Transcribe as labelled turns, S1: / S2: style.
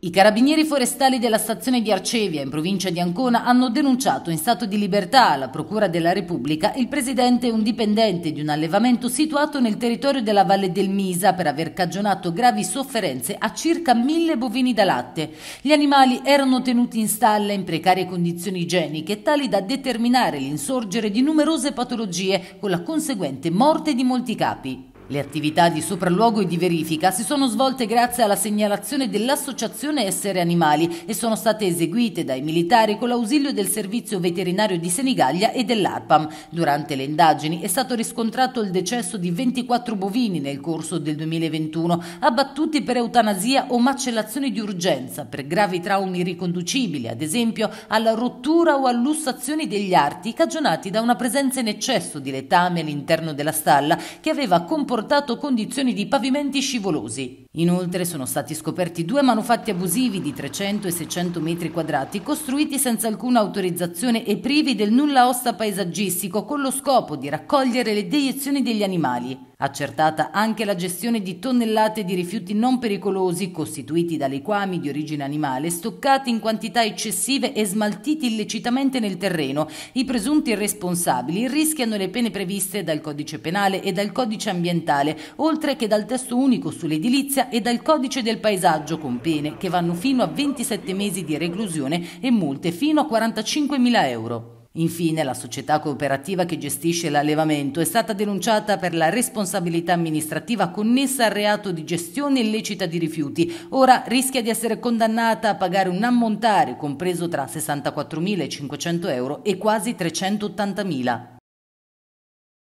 S1: I carabinieri forestali della stazione di Arcevia, in provincia di Ancona, hanno denunciato in stato di libertà alla Procura della Repubblica il presidente e un dipendente di un allevamento situato nel territorio della Valle del Misa per aver cagionato gravi sofferenze a circa mille bovini da latte. Gli animali erano tenuti in stalla in precarie condizioni igieniche, tali da determinare l'insorgere di numerose patologie con la conseguente morte di molti capi. Le attività di sopralluogo e di verifica si sono svolte grazie alla segnalazione dell'Associazione Essere Animali e sono state eseguite dai militari con l'ausilio del Servizio Veterinario di Senigallia e dell'ARPAM. Durante le indagini è stato riscontrato il decesso di 24 bovini nel corso del 2021, abbattuti per eutanasia o macellazione di urgenza per gravi traumi riconducibili, ad esempio alla rottura o all'ussazione degli arti cagionati da una presenza in eccesso di letame all'interno della stalla che aveva comportato comportato condizioni di pavimenti scivolosi. Inoltre sono stati scoperti due manufatti abusivi di 300 e 600 metri quadrati costruiti senza alcuna autorizzazione e privi del nulla osta paesaggistico con lo scopo di raccogliere le deiezioni degli animali. Accertata anche la gestione di tonnellate di rifiuti non pericolosi costituiti da liquami di origine animale stoccati in quantità eccessive e smaltiti illecitamente nel terreno. I presunti responsabili rischiano le pene previste dal codice penale e dal codice ambientale, oltre che dal testo unico sull'edilizia e dal codice del paesaggio con pene che vanno fino a 27 mesi di reclusione e multe fino a 45.000 euro. Infine, la società cooperativa che gestisce l'allevamento è stata denunciata per la responsabilità amministrativa connessa al reato di gestione illecita di rifiuti. Ora rischia di essere condannata a pagare un ammontare compreso tra 64.500 euro e quasi 380.000.